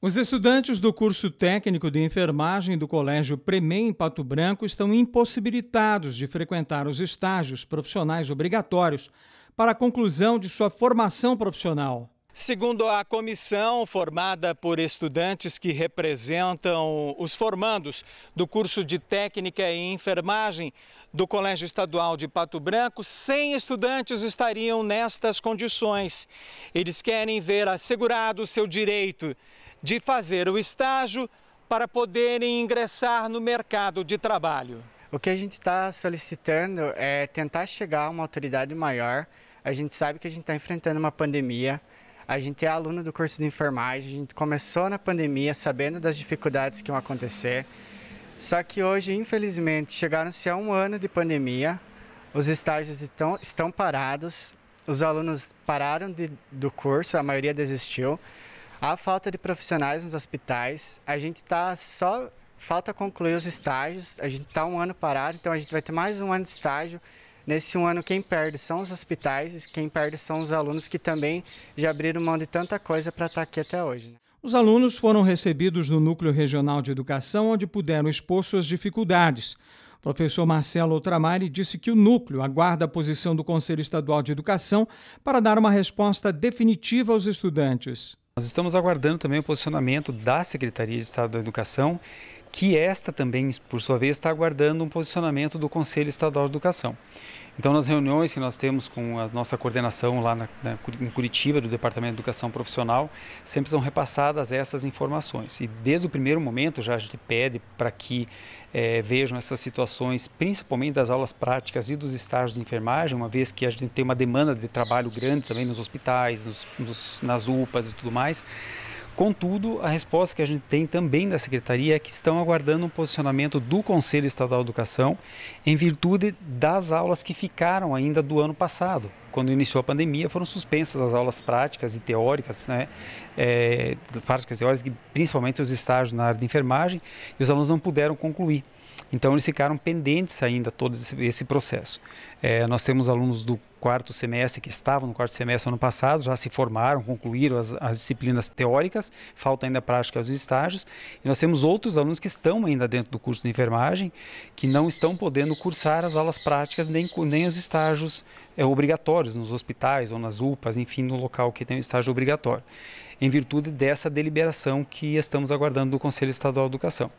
Os estudantes do curso técnico de enfermagem do Colégio Premem em Pato Branco estão impossibilitados de frequentar os estágios profissionais obrigatórios para a conclusão de sua formação profissional. Segundo a comissão formada por estudantes que representam os formandos do curso de técnica em enfermagem do Colégio Estadual de Pato Branco, 100 estudantes estariam nestas condições. Eles querem ver assegurado o seu direito de fazer o estágio para poderem ingressar no mercado de trabalho. O que a gente está solicitando é tentar chegar a uma autoridade maior. A gente sabe que a gente está enfrentando uma pandemia. A gente é aluno do curso de enfermagem. A gente começou na pandemia sabendo das dificuldades que iam acontecer. Só que hoje, infelizmente, chegaram-se a um ano de pandemia. Os estágios estão, estão parados. Os alunos pararam de, do curso, a maioria desistiu. A falta de profissionais nos hospitais, a gente está só. Falta concluir os estágios, a gente está um ano parado, então a gente vai ter mais um ano de estágio. Nesse um ano, quem perde são os hospitais e quem perde são os alunos que também já abriram mão de tanta coisa para estar tá aqui até hoje. Né? Os alunos foram recebidos no Núcleo Regional de Educação, onde puderam expor suas dificuldades. O professor Marcelo Ultramari disse que o núcleo aguarda a posição do Conselho Estadual de Educação para dar uma resposta definitiva aos estudantes. Nós estamos aguardando também o posicionamento da Secretaria de Estado da Educação que esta também, por sua vez, está aguardando um posicionamento do Conselho Estadual de Educação. Então, nas reuniões que nós temos com a nossa coordenação lá na, na, em Curitiba, do Departamento de Educação Profissional, sempre são repassadas essas informações. E desde o primeiro momento já a gente pede para que é, vejam essas situações, principalmente das aulas práticas e dos estágios de enfermagem, uma vez que a gente tem uma demanda de trabalho grande também nos hospitais, nos, nos, nas UPAs e tudo mais. Contudo, a resposta que a gente tem também da Secretaria é que estão aguardando um posicionamento do Conselho Estadual de Educação em virtude das aulas que ficaram ainda do ano passado. Quando iniciou a pandemia, foram suspensas as aulas práticas e teóricas, né? É, práticas e teóricas, principalmente os estágios na área de enfermagem, e os alunos não puderam concluir. Então, eles ficaram pendentes ainda todo esse, esse processo. É, nós temos alunos do quarto semestre, que estavam no quarto semestre ano passado, já se formaram, concluíram as, as disciplinas teóricas, falta ainda a prática aos estágios. E nós temos outros alunos que estão ainda dentro do curso de enfermagem, que não estão podendo cursar as aulas práticas nem, nem os estágios é, obrigatórios nos hospitais ou nas UPAs, enfim, no local que tem o estágio obrigatório, em virtude dessa deliberação que estamos aguardando do Conselho Estadual de Educação.